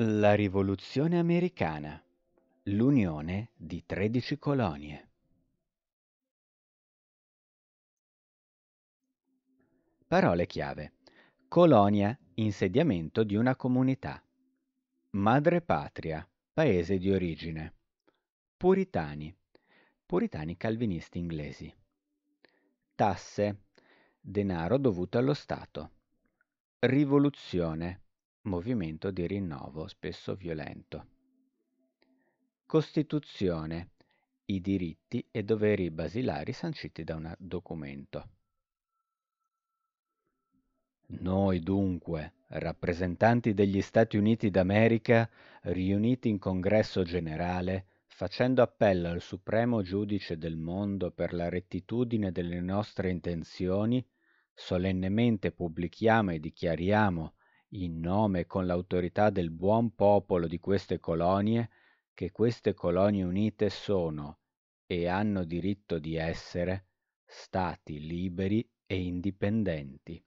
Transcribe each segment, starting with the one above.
La rivoluzione americana. L'unione di tredici colonie. Parole chiave. Colonia, insediamento di una comunità. Madre patria, paese di origine. Puritani, puritani calvinisti inglesi. Tasse, denaro dovuto allo Stato. Rivoluzione, movimento di rinnovo spesso violento. Costituzione. I diritti e doveri basilari sanciti da un documento. Noi dunque, rappresentanti degli Stati Uniti d'America, riuniti in congresso generale, facendo appello al Supremo Giudice del mondo per la rettitudine delle nostre intenzioni, solennemente pubblichiamo e dichiariamo in nome e con l'autorità del buon popolo di queste colonie, che queste colonie unite sono e hanno diritto di essere stati liberi e indipendenti.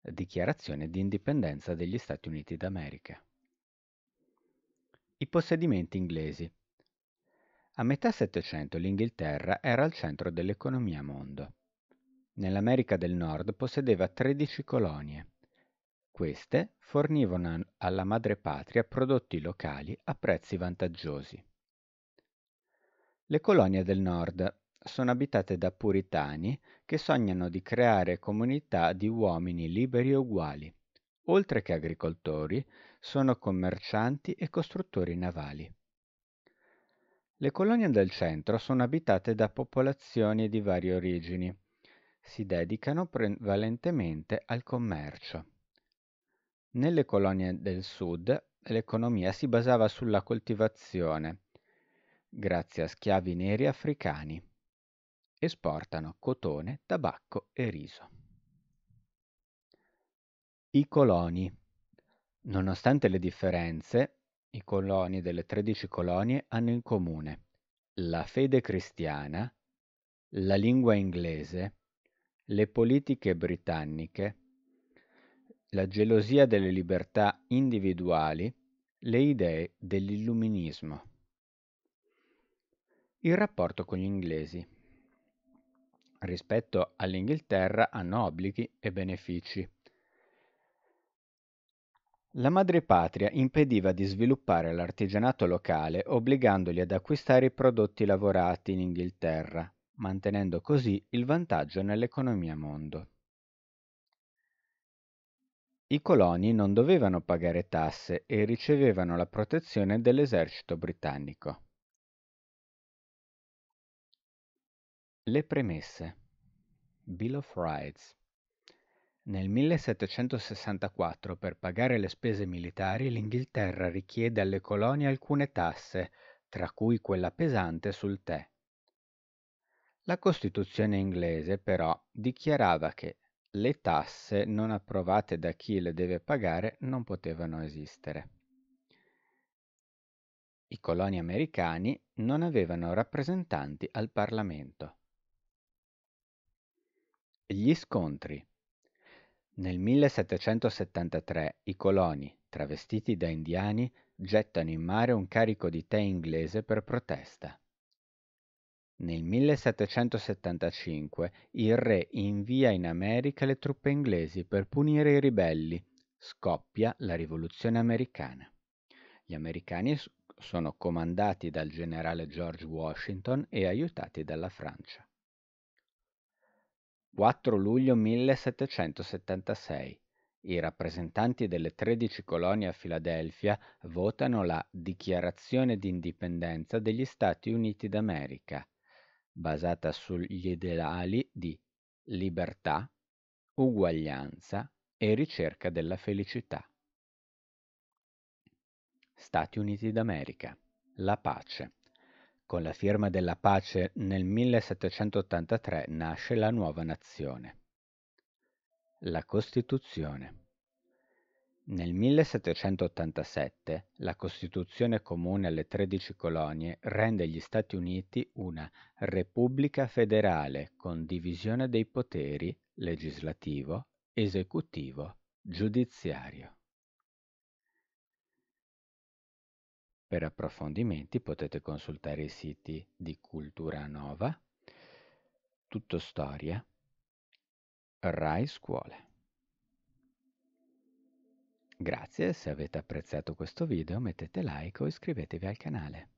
Dichiarazione di indipendenza degli Stati Uniti d'America. I possedimenti inglesi. A metà Settecento l'Inghilterra era al centro dell'economia mondo. Nell'America del Nord possedeva 13 colonie. Queste fornivano alla madrepatria prodotti locali a prezzi vantaggiosi. Le colonie del nord sono abitate da puritani che sognano di creare comunità di uomini liberi e uguali. Oltre che agricoltori, sono commercianti e costruttori navali. Le colonie del centro sono abitate da popolazioni di varie origini. Si dedicano prevalentemente al commercio. Nelle colonie del sud l'economia si basava sulla coltivazione, grazie a schiavi neri africani. Esportano cotone, tabacco e riso. I coloni. Nonostante le differenze, i coloni delle 13 colonie hanno in comune la fede cristiana, la lingua inglese, le politiche britanniche, la gelosia delle libertà individuali, le idee dell'illuminismo. Il rapporto con gli inglesi. Rispetto all'Inghilterra hanno obblighi e benefici. La madrepatria impediva di sviluppare l'artigianato locale obbligandoli ad acquistare i prodotti lavorati in Inghilterra, mantenendo così il vantaggio nell'economia mondo. I coloni non dovevano pagare tasse e ricevevano la protezione dell'esercito britannico. Le premesse Bill of Rights nel 1764 per pagare le spese militari l'Inghilterra richiede alle colonie alcune tasse, tra cui quella pesante sul tè. La Costituzione inglese però dichiarava che le tasse non approvate da chi le deve pagare non potevano esistere. I coloni americani non avevano rappresentanti al Parlamento. Gli scontri. Nel 1773 i coloni, travestiti da indiani, gettano in mare un carico di tè inglese per protesta. Nel 1775 il re invia in America le truppe inglesi per punire i ribelli. Scoppia la rivoluzione americana. Gli americani sono comandati dal generale George Washington e aiutati dalla Francia. 4 luglio 1776. I rappresentanti delle 13 colonie a Filadelfia votano la Dichiarazione di indipendenza degli Stati Uniti d'America, basata sugli ideali di libertà, uguaglianza e ricerca della felicità. Stati Uniti d'America. La pace. Con la firma della pace nel 1783 nasce la nuova nazione. La Costituzione. Nel 1787 la Costituzione comune alle 13 Colonie rende gli Stati Uniti una "repubblica federale" con divisione dei poteri legislativo, esecutivo, giudiziario. Per approfondimenti potete consultare i siti di Cultura Nova, Tutto Storia, Rai Scuole. Grazie, se avete apprezzato questo video mettete like o iscrivetevi al canale.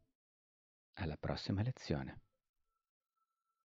Alla prossima lezione.